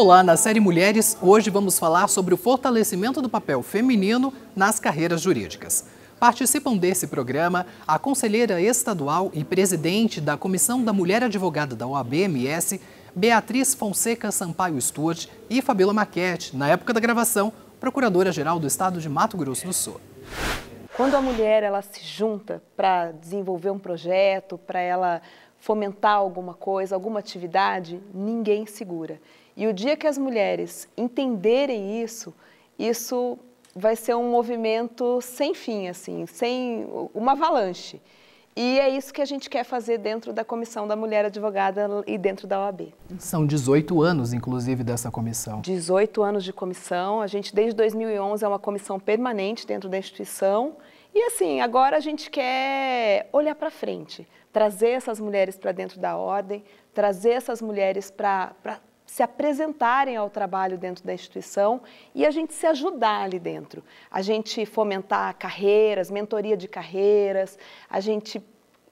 Olá, na série Mulheres, hoje vamos falar sobre o fortalecimento do papel feminino nas carreiras jurídicas. Participam desse programa a conselheira estadual e presidente da Comissão da Mulher Advogada da OABMS, Beatriz Fonseca Sampaio Stuart e Fabíola Maquete, na época da gravação, procuradora-geral do estado de Mato Grosso do Sul. Quando a mulher ela se junta para desenvolver um projeto, para ela fomentar alguma coisa, alguma atividade, ninguém segura. E o dia que as mulheres entenderem isso, isso vai ser um movimento sem fim, assim, sem uma avalanche. E é isso que a gente quer fazer dentro da Comissão da Mulher Advogada e dentro da OAB. São 18 anos, inclusive, dessa comissão. 18 anos de comissão. A gente, desde 2011, é uma comissão permanente dentro da instituição. E assim, agora a gente quer olhar para frente, trazer essas mulheres para dentro da ordem, trazer essas mulheres para se apresentarem ao trabalho dentro da instituição e a gente se ajudar ali dentro. A gente fomentar carreiras, mentoria de carreiras, a gente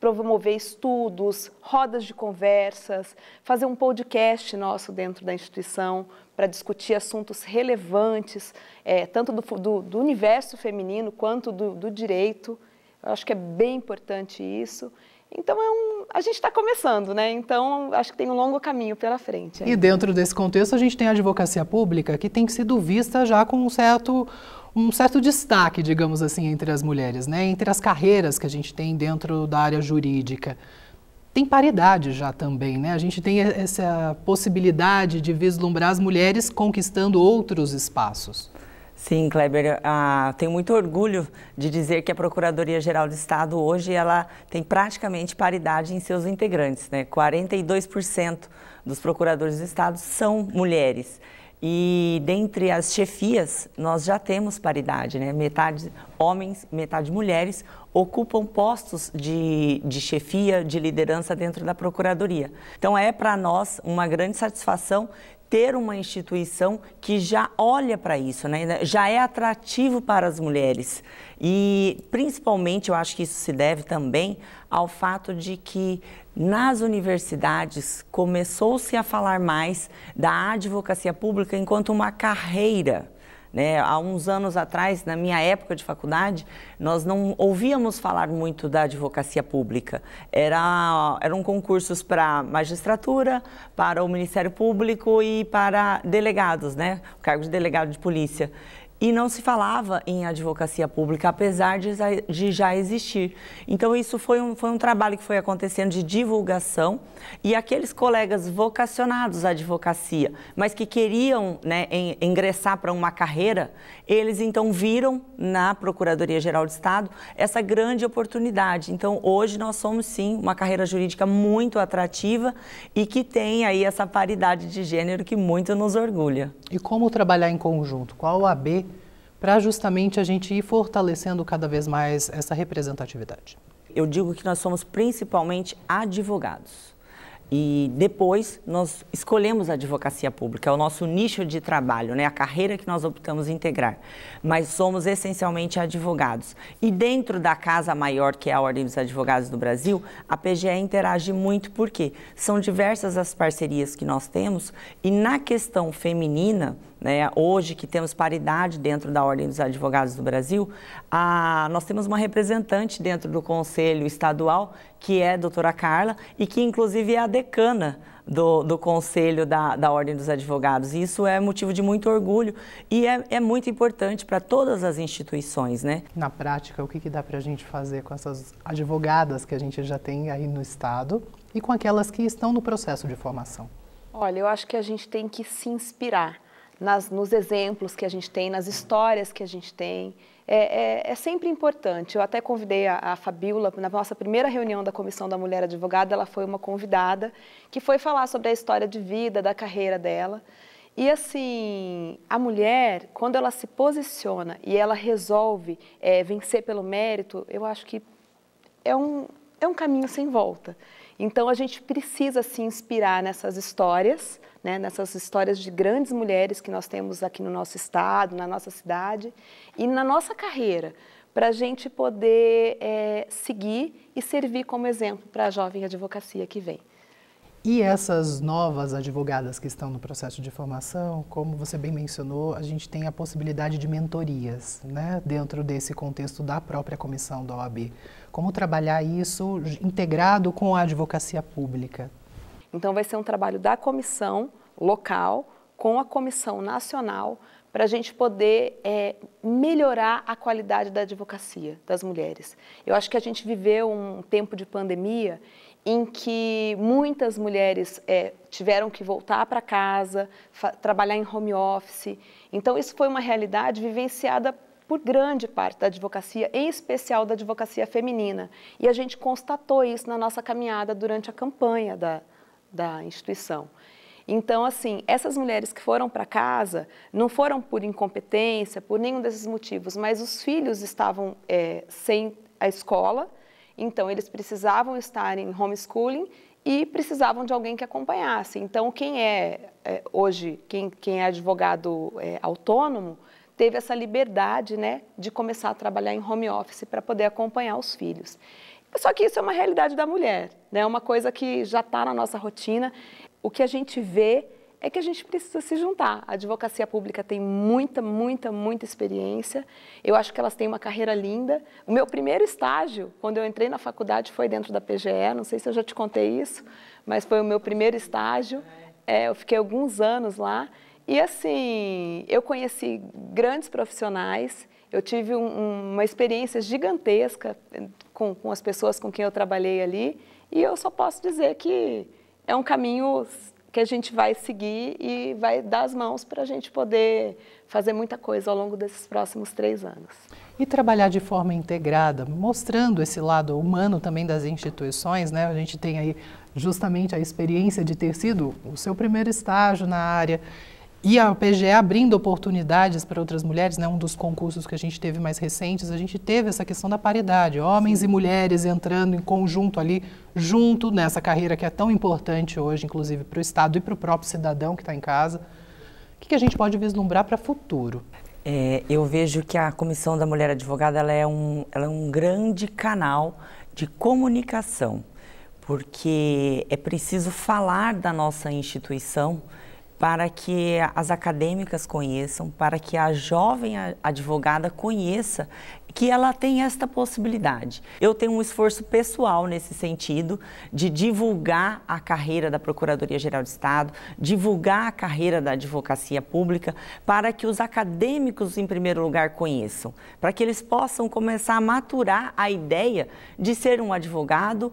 promover estudos, rodas de conversas, fazer um podcast nosso dentro da instituição para discutir assuntos relevantes, é, tanto do, do, do, universo feminino quanto do, do direito. Eu acho que é bem importante isso. Então, é um, a gente está começando, né? Então, acho que tem um longo caminho pela frente. E dentro desse contexto, a gente tem a advocacia pública, que tem sido vista já com um certo um certo destaque, digamos assim, entre as mulheres, né? Entre as carreiras que a gente tem dentro da área jurídica. Tem paridade já também, né? A gente tem essa possibilidade de vislumbrar as mulheres conquistando outros espaços. Sim, Kleber, ah, tenho muito orgulho de dizer que a Procuradoria-Geral do Estado hoje ela tem praticamente paridade em seus integrantes, né? 42% dos procuradores do Estado são mulheres. E dentre as chefias, nós já temos paridade, né? Metade homens, metade mulheres ocupam postos de, de chefia, de liderança dentro da Procuradoria. Então é para nós uma grande satisfação ter uma instituição que já olha para isso, né? já é atrativo para as mulheres. E principalmente eu acho que isso se deve também ao fato de que nas universidades começou-se a falar mais da advocacia pública enquanto uma carreira né? Há uns anos atrás, na minha época de faculdade, nós não ouvíamos falar muito da advocacia pública. Era, eram concursos para magistratura, para o Ministério Público e para delegados, né? o cargo de delegado de polícia e não se falava em advocacia pública, apesar de, de já existir. Então, isso foi um, foi um trabalho que foi acontecendo de divulgação e aqueles colegas vocacionados à advocacia, mas que queriam né, em, ingressar para uma carreira, eles então viram na Procuradoria-Geral de Estado essa grande oportunidade. Então, hoje nós somos sim uma carreira jurídica muito atrativa e que tem aí essa paridade de gênero que muito nos orgulha. E como trabalhar em conjunto? Qual a AB para justamente a gente ir fortalecendo cada vez mais essa representatividade. Eu digo que nós somos principalmente advogados. E depois nós escolhemos a advocacia pública, é o nosso nicho de trabalho, né? a carreira que nós optamos integrar. Mas somos essencialmente advogados. E dentro da casa maior, que é a Ordem dos Advogados do Brasil, a PGE interage muito, porque são diversas as parcerias que nós temos e na questão feminina, né? Hoje que temos paridade dentro da Ordem dos Advogados do Brasil, a, nós temos uma representante dentro do Conselho Estadual, que é a doutora Carla, e que inclusive é a decana do, do Conselho da, da Ordem dos Advogados. E isso é motivo de muito orgulho e é, é muito importante para todas as instituições, né? Na prática, o que, que dá para a gente fazer com essas advogadas que a gente já tem aí no Estado e com aquelas que estão no processo de formação? Olha, eu acho que a gente tem que se inspirar nas, nos exemplos que a gente tem, nas histórias que a gente tem. É, é, é sempre importante. Eu até convidei a, a Fabiola, na nossa primeira reunião da Comissão da Mulher Advogada, ela foi uma convidada que foi falar sobre a história de vida, da carreira dela. E assim, a mulher, quando ela se posiciona e ela resolve é, vencer pelo mérito, eu acho que é um, é um caminho sem volta. Então a gente precisa se inspirar nessas histórias, né, nessas histórias de grandes mulheres que nós temos aqui no nosso estado, na nossa cidade e na nossa carreira, para a gente poder é, seguir e servir como exemplo para a jovem advocacia que vem. E essas novas advogadas que estão no processo de formação, como você bem mencionou, a gente tem a possibilidade de mentorias, né, dentro desse contexto da própria comissão da OAB. Como trabalhar isso integrado com a advocacia pública? Então, vai ser um trabalho da comissão local com a comissão nacional para a gente poder é, melhorar a qualidade da advocacia das mulheres. Eu acho que a gente viveu um tempo de pandemia em que muitas mulheres é, tiveram que voltar para casa, trabalhar em home office. Então, isso foi uma realidade vivenciada por grande parte da advocacia, em especial da advocacia feminina. E a gente constatou isso na nossa caminhada durante a campanha da, da instituição. Então, assim, essas mulheres que foram para casa não foram por incompetência, por nenhum desses motivos, mas os filhos estavam é, sem a escola, então eles precisavam estar em homeschooling e precisavam de alguém que acompanhasse. Então, quem é, é hoje, quem, quem é advogado é, autônomo, teve essa liberdade né, de começar a trabalhar em home office para poder acompanhar os filhos. Só que isso é uma realidade da mulher, né? É uma coisa que já está na nossa rotina. O que a gente vê é que a gente precisa se juntar. A advocacia pública tem muita, muita, muita experiência. Eu acho que elas têm uma carreira linda. O meu primeiro estágio, quando eu entrei na faculdade, foi dentro da PGE. Não sei se eu já te contei isso, mas foi o meu primeiro estágio. É, eu fiquei alguns anos lá. E assim, eu conheci grandes profissionais eu tive um, uma experiência gigantesca eh, com, com as pessoas com quem eu trabalhei ali e eu só posso dizer que é um caminho que a gente vai seguir e vai dar as mãos para a gente poder fazer muita coisa ao longo desses próximos três anos. E trabalhar de forma integrada, mostrando esse lado humano também das instituições, né? A gente tem aí justamente a experiência de ter sido o seu primeiro estágio na área e a PGE abrindo oportunidades para outras mulheres, né? um dos concursos que a gente teve mais recentes, a gente teve essa questão da paridade, homens Sim. e mulheres entrando em conjunto ali, junto nessa carreira que é tão importante hoje, inclusive para o Estado e para o próprio cidadão que está em casa. O que, que a gente pode vislumbrar para o futuro? É, eu vejo que a Comissão da Mulher Advogada ela é, um, ela é um grande canal de comunicação, porque é preciso falar da nossa instituição para que as acadêmicas conheçam, para que a jovem advogada conheça que ela tem esta possibilidade. Eu tenho um esforço pessoal nesse sentido de divulgar a carreira da Procuradoria Geral de Estado, divulgar a carreira da advocacia pública, para que os acadêmicos, em primeiro lugar, conheçam, para que eles possam começar a maturar a ideia de ser um advogado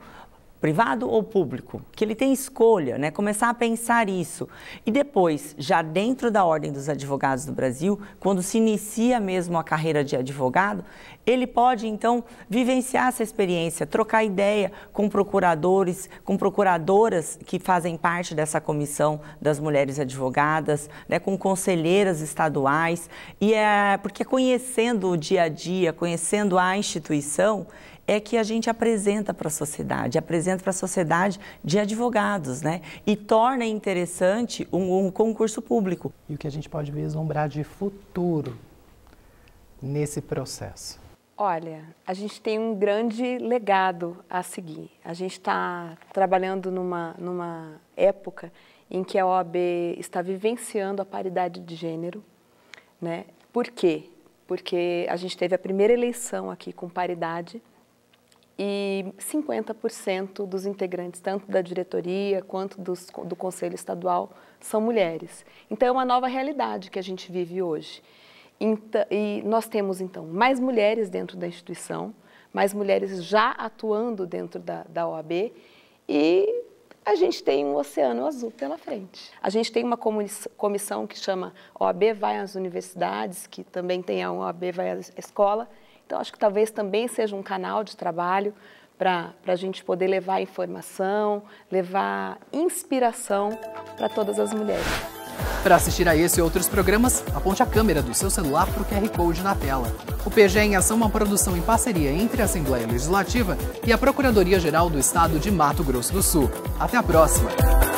privado ou público, que ele tem escolha, né? Começar a pensar isso. E depois, já dentro da Ordem dos Advogados do Brasil, quando se inicia mesmo a carreira de advogado, ele pode então vivenciar essa experiência, trocar ideia com procuradores, com procuradoras que fazem parte dessa comissão das mulheres advogadas, né, com conselheiras estaduais, e é porque conhecendo o dia a dia, conhecendo a instituição, é que a gente apresenta para a sociedade, apresenta apresenta para a sociedade de advogados, né? E torna interessante um, um concurso público. E o que a gente pode vislumbrar de futuro nesse processo? Olha, a gente tem um grande legado a seguir. A gente está trabalhando numa, numa época em que a OAB está vivenciando a paridade de gênero. Né? Por quê? Porque a gente teve a primeira eleição aqui com paridade e 50% dos integrantes, tanto da diretoria quanto dos, do conselho estadual, são mulheres. Então é uma nova realidade que a gente vive hoje. Então, e nós temos então mais mulheres dentro da instituição, mais mulheres já atuando dentro da, da OAB e a gente tem um oceano azul pela frente. A gente tem uma comissão que chama OAB Vai às Universidades, que também tem a OAB Vai à Escola, então, acho que talvez também seja um canal de trabalho para a gente poder levar informação, levar inspiração para todas as mulheres. Para assistir a esse e outros programas, aponte a câmera do seu celular para o QR Code na tela. O PGE em Ação é uma produção em parceria entre a Assembleia Legislativa e a Procuradoria-Geral do Estado de Mato Grosso do Sul. Até a próxima!